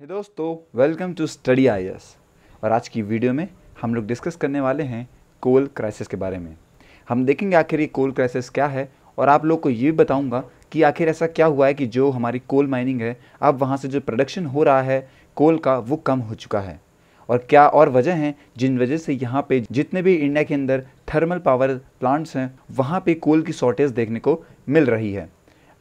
हे दोस्तों welcome to study आई और आज की वीडियो में हम लोग डिस्कस करने वाले हैं कोल क्राइसिस के बारे में हम देखेंगे आखिर ये कोल क्राइसिस क्या है और आप लोग को ये भी बताऊँगा कि आखिर ऐसा क्या हुआ है कि जो हमारी कोल माइनिंग है अब वहाँ से जो प्रोडक्शन हो रहा है कोल का वो कम हो चुका है और क्या और वजह हैं जिन वजह से यहाँ पे जितने भी इंडिया के अंदर थर्मल पावर प्लांट्स हैं वहाँ पे कोल की शॉर्टेज देखने को मिल रही है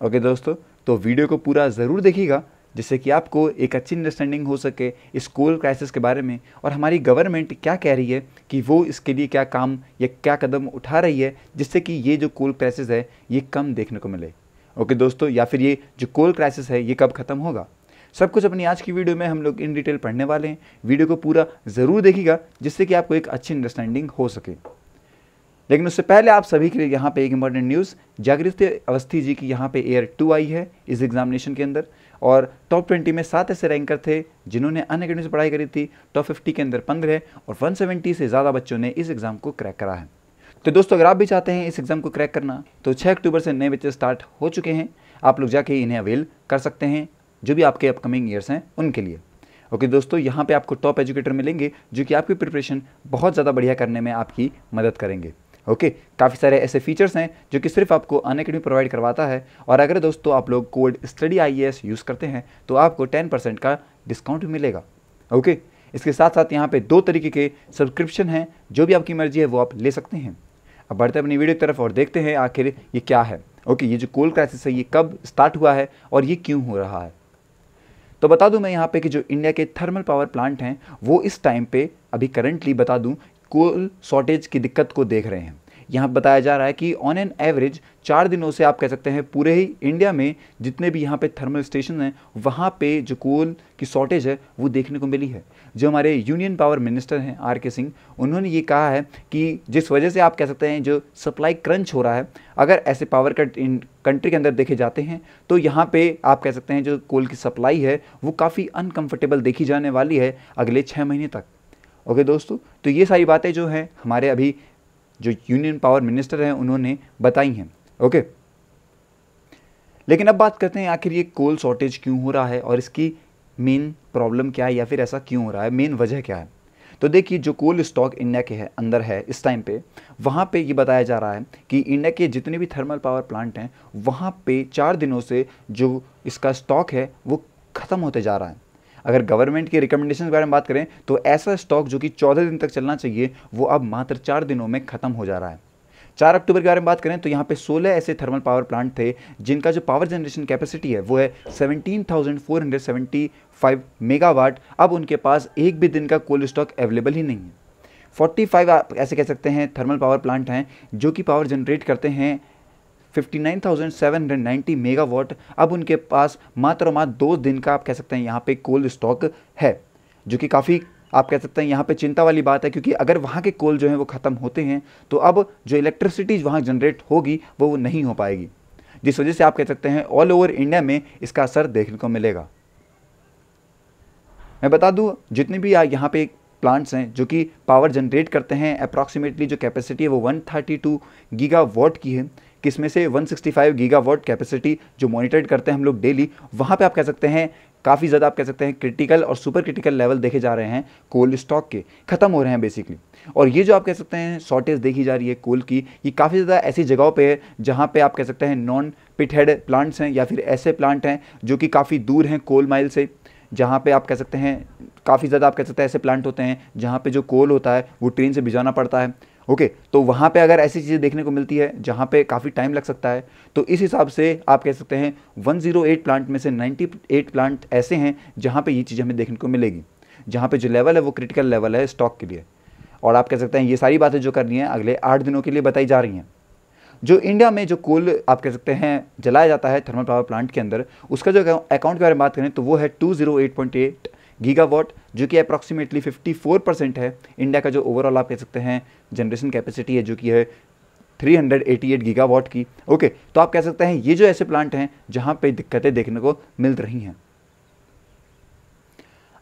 ओके दोस्तों तो वीडियो को पूरा ज़रूर देखिएगा जिससे कि आपको एक अच्छी अंडरस्टैंडिंग हो सके इस कोल क्राइसिस के बारे में और हमारी गवर्नमेंट क्या कह रही है कि वो इसके लिए क्या काम या क्या कदम उठा रही है जिससे कि ये जो कोल क्राइसिस है ये कम देखने को मिले ओके दोस्तों या फिर ये जो कोल क्राइसिस है ये कब ख़त्म होगा सब कुछ अपनी आज की वीडियो में हम लोग इन डिटेल पढ़ने वाले हैं वीडियो को पूरा ज़रूर देखिएगा जिससे कि आपको एक अच्छी अंडरस्टैंडिंग हो सके लेकिन उससे पहले आप सभी के लिए यहाँ पे एक इंपॉर्टेंट न्यूज़ जागृत अवस्थी जी की यहाँ पे एयर टू आई है इस एग्जामिनेशन के अंदर और टॉप ट्वेंटी में सात ऐसे रैंकर थे जिन्होंने अन अकेडमी से पढ़ाई करी थी टॉप फिफ्टी के अंदर पंद्रह और वन सेवेंटी से ज़्यादा बच्चों ने इस एग्ज़ाम को क्रैक करा है तो दोस्तों अगर आप भी चाहते हैं इस एग्ज़ाम को क्रैक करना तो छः अक्टूबर से नए बच्चे स्टार्ट हो चुके हैं आप लोग जाके इन्हें अवेल कर सकते हैं जो भी आपके अपकमिंग ईयर्स हैं उनके लिए ओके okay, दोस्तों यहाँ पे आपको टॉप एजुकेटर मिलेंगे जो कि आपकी प्रिपरेशन बहुत ज़्यादा बढ़िया करने में आपकी मदद करेंगे ओके काफ़ी सारे ऐसे फीचर्स हैं जो कि सिर्फ आपको अन अकेडमी प्रोवाइड करवाता है और अगर दोस्तों आप लोग कोड स्टडी आई यूज़ करते हैं तो आपको टेन परसेंट का डिस्काउंट भी मिलेगा ओके इसके साथ साथ यहाँ पर दो तरीके के सब्सक्रिप्शन हैं जो भी आपकी मर्जी है वो आप ले सकते हैं अब बढ़ते अपनी वीडियो की तरफ और देखते हैं आखिर ये क्या है ओके ये जो कोल क्राइसिस है ये कब स्टार्ट हुआ है और ये क्यों हो रहा है तो बता दूं मैं यहाँ पे कि जो इंडिया के थर्मल पावर प्लांट हैं वो इस टाइम पे अभी करंटली बता दूं कोल शॉर्टेज की दिक्कत को देख रहे हैं यहाँ बताया जा रहा है कि ऑन एन एवरेज चार दिनों से आप कह सकते हैं पूरे ही इंडिया में जितने भी यहाँ पे थर्मल स्टेशन हैं वहाँ पे जो कोल की शॉर्टेज है वो देखने को मिली है जो हमारे यूनियन पावर मिनिस्टर हैं आर के सिंह उन्होंने ये कहा है कि जिस वजह से आप कह सकते हैं जो सप्लाई क्रंच हो रहा है अगर ऐसे पावर कट इन कंट्री के अंदर देखे जाते हैं तो यहाँ पे आप कह सकते हैं जो कोल की सप्लाई है वो काफ़ी अनकम्फर्टेबल देखी जाने वाली है अगले छः महीने तक ओके दोस्तों तो ये सारी बातें जो हैं हमारे अभी जो यूनियन पावर मिनिस्टर हैं उन्होंने बताई हैं ओके लेकिन अब बात करते हैं आखिर ये कोल शॉर्टेज क्यों हो रहा है और इसकी मेन प्रॉब्लम क्या है या फिर ऐसा क्यों हो रहा है मेन वजह क्या है तो देखिए जो कोल स्टॉक इंडिया के है अंदर है इस टाइम पे वहाँ पे ये बताया जा रहा है कि इंडिया के जितने भी थर्मल पावर प्लांट हैं वहाँ पे चार दिनों से जो इसका स्टॉक है वो ख़त्म होते जा रहा है अगर गवर्नमेंट की रिकमेंडेशन के बारे में बात करें तो ऐसा स्टॉक जो कि चौदह दिन तक चलना चाहिए वो अब मात्र चार दिनों में खत्म हो जा रहा है चार अक्टूबर के बारे में बात करें तो यहाँ पे 16 ऐसे थर्मल पावर प्लांट थे जिनका जो पावर जनरेशन कैपेसिटी है वो है 17,475 मेगावाट अब उनके पास एक भी दिन का कोल स्टॉक अवेलेबल ही नहीं है 45 आप ऐसे कह सकते हैं थर्मल पावर प्लांट हैं जो कि पावर जनरेट करते हैं 59,790 मेगावाट अब उनके पास मात्र मात्र दो दिन का आप कह सकते हैं यहाँ पे कोल स्टॉक है जो कि काफ़ी आप कह सकते हैं यहाँ पे चिंता वाली बात है क्योंकि अगर वहाँ के कोल जो हैं वो ख़त्म होते हैं तो अब जो इलेक्ट्रिसिटी वहाँ जनरेट होगी वो नहीं हो पाएगी जिस वजह से आप कह सकते हैं ऑल ओवर इंडिया में इसका असर देखने को मिलेगा मैं बता दूँ जितने भी यहाँ पे प्लांट्स हैं जो कि पावर जनरेट करते हैं अप्रॉक्सीमेटली जो कैपेसिटी है वो 132 गीगावाट की है किस में से 165 गीगावाट कैपेसिटी जो मॉनिटर्ड करते हैं हम लोग डेली वहाँ पे आप कह सकते हैं काफ़ी ज़्यादा आप कह सकते हैं क्रिटिकल और सुपर क्रिटिकल लेवल देखे जा रहे हैं कोल स्टॉक के ख़त्म हो रहे हैं बेसिकली और ये जो आप कह सकते हैं शॉर्टेज देखी जा रही है कोल की ये काफ़ी ज़्यादा ऐसी जगहों पे है जहाँ पे आप कह सकते हैं नॉन पिटहेड प्लांट्स हैं या फिर ऐसे प्लांट हैं जो कि काफ़ी दूर हैं कोल माइल से जहाँ पे आप कह सकते हैं काफ़ी ज़्यादा आप कह सकते हैं ऐसे प्लांट होते हैं जहाँ पे जो कोल होता है वो ट्रेन से भिजाना पड़ता है ओके okay, तो वहाँ पे अगर ऐसी चीज़ें देखने को मिलती है जहाँ पे काफ़ी टाइम लग सकता है तो इस हिसाब से आप कह सकते हैं 108 प्लांट में से 98 प्लांट ऐसे हैं जहाँ पे ये चीज़ें हमें देखने को मिलेगी जहाँ पे जो लेवल है वो क्रिटिकल लेवल है स्टॉक के लिए और आप कह सकते हैं ये सारी बातें जो करनी है अगले आठ दिनों के लिए बताई जा रही हैं जो इंडिया में जो कोल आप कह सकते हैं जलाया जाता है थर्मल पावर प्लांट के अंदर उसका जो अकाउंट के बारे में बात करें तो वो है टू गीगावाट जो कि अप्रॉक्सीमेटली 54 परसेंट है इंडिया का जो ओवरऑल आप कह सकते हैं जनरेशन कैपेसिटी है जो कि है 388 गीगावाट की ओके तो आप कह सकते हैं ये जो ऐसे प्लांट हैं जहां पे दिक्कतें देखने को मिल रही हैं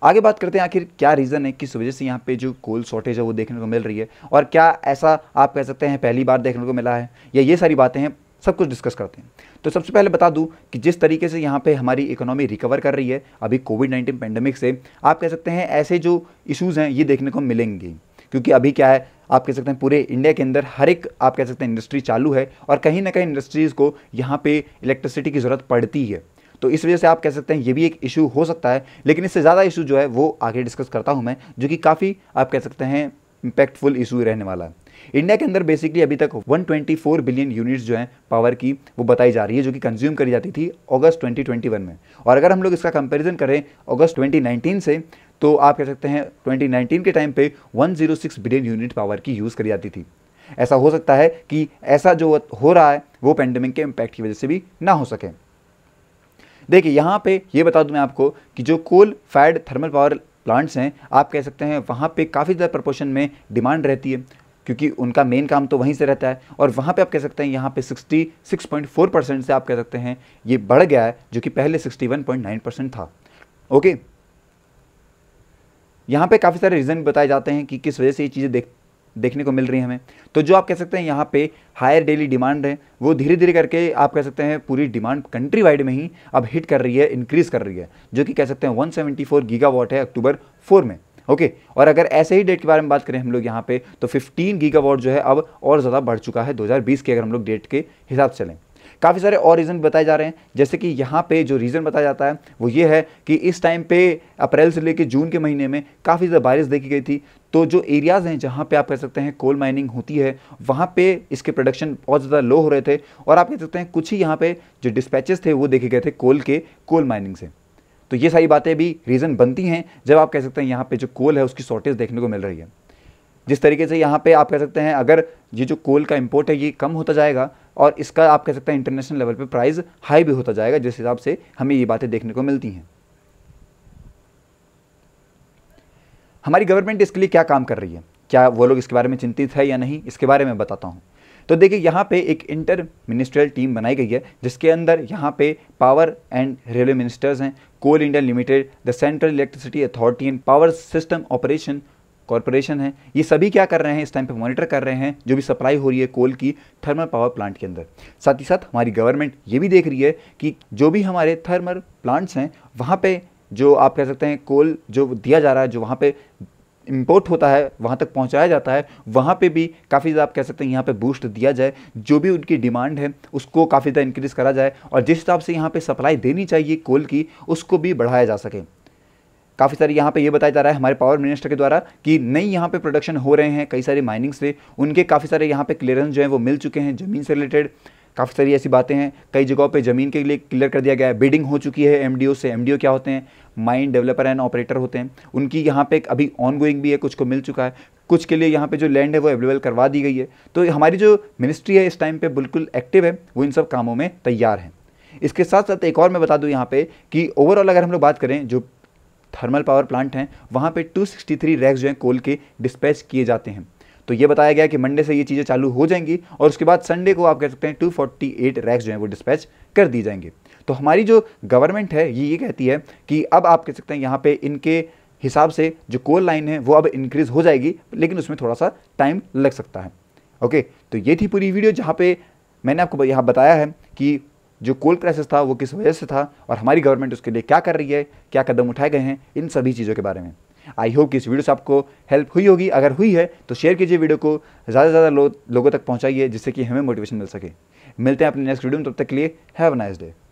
आगे बात करते हैं आखिर क्या रीज़न है किस वजह से यहाँ पे जो कोल शॉर्टेज है वो देखने को मिल रही है और क्या ऐसा आप कह सकते हैं पहली बार देखने को मिला है या ये सारी बातें हैं सब कुछ डिस्कस करते हैं तो सबसे पहले बता दूं कि जिस तरीके से यहाँ पे हमारी इकोनॉमी रिकवर कर रही है अभी कोविड नाइन्टीन पैंडमिक से आप कह सकते हैं ऐसे जो इशूज़ हैं ये देखने को मिलेंगे क्योंकि अभी क्या है आप कह सकते हैं पूरे इंडिया के अंदर हर एक आप कह सकते हैं इंडस्ट्री चालू है और कहीं ना कहीं इंडस्ट्रीज़ को यहाँ पे इलेक्ट्रिसिटी की ज़रूरत पड़ती है तो इस वजह से आप कह सकते हैं ये भी एक इशू हो सकता है लेकिन इससे ज़्यादा इशू जो है वो आगे डिस्कस करता हूँ मैं जो कि काफ़ी आप कह सकते हैं इम्पैक्टफुल इशू रहने वाला है इंडिया के अंदर बेसिकली अभी तक 124 बिलियन यूनिट्स जो हैं पावर की वो बताई जा रही है जो कि कंज्यूम करी जाती थी अगस्त 2021 में और अगर हम लोग इसका कंपैरिजन करें अगस्त 2019 से तो आप कह सकते हैं 2019 के टाइम पे 106 बिलियन यूनिट पावर की यूज़ करी जाती थी ऐसा हो सकता है कि ऐसा जो हो रहा है वो पेंडेमिक के इम्पैक्ट की वजह से भी ना हो सके देखिए यहाँ पे ये बता दूँ मैं आपको कि जो coal fired thermal power plants हैं आप कह सकते हैं वहाँ पे काफ़ी ज़्यादा प्रपोर्शन में डिमांड रहती है क्योंकि उनका मेन काम तो वहीं से रहता है और वहाँ पे आप कह सकते हैं यहाँ पे 66.4 परसेंट से आप कह सकते हैं ये बढ़ गया है जो कि पहले 61.9 परसेंट था ओके यहाँ पे काफ़ी सारे रीज़न बताए जाते हैं कि किस वजह से ये चीज़ें देख देखने को मिल रही है हमें तो जो आप कह सकते हैं यहाँ पे हायर डेली डिमांड है वो धीरे धीरे करके आप कह सकते हैं पूरी डिमांड कंट्री वाइड में ही अब हिट कर रही है इंक्रीज़ कर रही है जो कि कह सकते हैं 174 गीगावाट है अक्टूबर 4 में ओके और अगर ऐसे ही डेट के बारे में बात करें हम लोग यहाँ पे तो 15 गीगावाट जो है अब और ज़्यादा बढ़ चुका है 2020 के अगर हम लोग डेट के हिसाब से चलें काफ़ी सारे और रीज़न बताए जा रहे हैं जैसे कि यहाँ पे जो रीज़न बताया जाता है वो ये है कि इस टाइम पे अप्रैल से लेकर जून के महीने में काफ़ी ज़्यादा बारिश देखी गई थी तो जो एरियाज़ हैं जहाँ पे आप कह सकते हैं कोल माइनिंग होती है वहाँ पे इसके प्रोडक्शन बहुत ज़्यादा लो हो रहे थे और आप कह सकते हैं कुछ ही यहाँ पे जो डिस्पैचेस थे वो देखे गए थे कोल के कोल माइनिंग से तो ये सारी बातें भी रीज़न बनती हैं जब आप कह सकते हैं यहाँ पे जो कोल है उसकी शॉर्टेज देखने को मिल रही है जिस तरीके से यहाँ पे आप कह सकते हैं अगर ये जो कोल का इम्पोर्ट है ये कम होता जाएगा और इसका आप कह सकते हैं इंटरनेशनल लेवल पर प्राइस हाई भी होता जाएगा जिस हिसाब से हमें ये बातें देखने को मिलती हैं हमारी गवर्नमेंट इसके लिए क्या काम कर रही है क्या वो लोग इसके बारे में चिंतित है या नहीं इसके बारे में बताता हूँ तो देखिए यहाँ पे एक इंटर मिनिस्ट्रियल टीम बनाई गई है जिसके अंदर यहाँ पे पावर एंड रेलवे मिनिस्टर्स हैं Coal India Limited the Central Electricity Authority and Power System Operation Corporation है ये सभी क्या कर रहे हैं इस टाइम पे मॉनिटर कर रहे हैं जो भी सप्लाई हो रही है कोल की थर्मल पावर प्लांट के अंदर साथ ही साथ हमारी गवर्नमेंट ये भी देख रही है कि जो भी हमारे थर्मल प्लांट्स हैं वहाँ पे जो आप कह सकते हैं कोल जो दिया जा रहा है जो वहाँ पे इम्पोर्ट होता है वहाँ तक पहुँचाया जाता है वहाँ पे भी काफ़ी ज़्यादा आप कह सकते हैं यहाँ पे बूस्ट दिया जाए जो भी उनकी डिमांड है उसको काफ़ी ज़्यादा इंक्रीज़ करा जाए और जिस हिसाब से यहाँ पे सप्लाई देनी चाहिए कोल की उसको भी बढ़ाया जा सके काफ़ी सारे यहाँ पे ये यह बताया जा रहा है हमारे पावर मिनिस्टर के द्वारा कि नई यहाँ पे प्रोडक्शन हो रहे हैं कई सारे माइनिंग से उनके काफ़ी सारे यहाँ पे क्लियरेंस जो है वो मिल चुके हैं ज़मीन से रिलेटेड काफ़ी सारी ऐसी बातें हैं कई जगहों पे ज़मीन के लिए क्लियर कर दिया गया है बिडिंग हो चुकी है एम से एम क्या होते हैं माइंड डेवलपर एंड ऑपरेटर होते हैं उनकी यहाँ पे अभी ऑन गोइंग भी है कुछ को मिल चुका है कुछ के लिए यहाँ पे जो लैंड है वो अवेलेबल करवा दी गई है तो हमारी जो मिनिस्ट्री है इस टाइम पर बिल्कुल एक्टिव है वो इन सब कामों में तैयार है इसके साथ साथ एक और मैं बता दूँ यहाँ पर कि ओवरऑल अगर हम लोग बात करें जो थर्मल पावर प्लांट हैं वहाँ पे 263 रैक्स जो हैं कोल के डिस्पैच किए जाते हैं तो ये बताया गया कि मंडे से ये चीज़ें चालू हो जाएंगी और उसके बाद संडे को आप कह सकते हैं टू फोर्टी एट रैक्स जो है वो डिस्पैच कर दी जाएंगी तो हमारी जो गवर्नमेंट है ये ये कहती है कि अब आप कह सकते हैं यहाँ पर इनके हिसाब से जो कोल लाइन है वो अब इंक्रीज़ हो जाएगी लेकिन उसमें थोड़ा सा टाइम लग सकता है ओके तो ये थी पूरी वीडियो जहाँ पर मैंने आपको यहाँ बताया है कि जो कोल क्राइसिस था वो किस वजह से था और हमारी गवर्नमेंट उसके लिए क्या कर रही है क्या कदम उठाए गए हैं इन सभी चीज़ों के बारे में आई होप कि इस वीडियो से आपको हेल्प हुई होगी अगर हुई है तो शेयर कीजिए वीडियो को ज़्यादा से ज़्यादा लो, लोगों तक पहुँचाइए जिससे कि हमें मोटिवेशन मिल सके मिलते हैं अपने नेक्स्ट वीडियो में तब तक के लिए हैव नाइस डे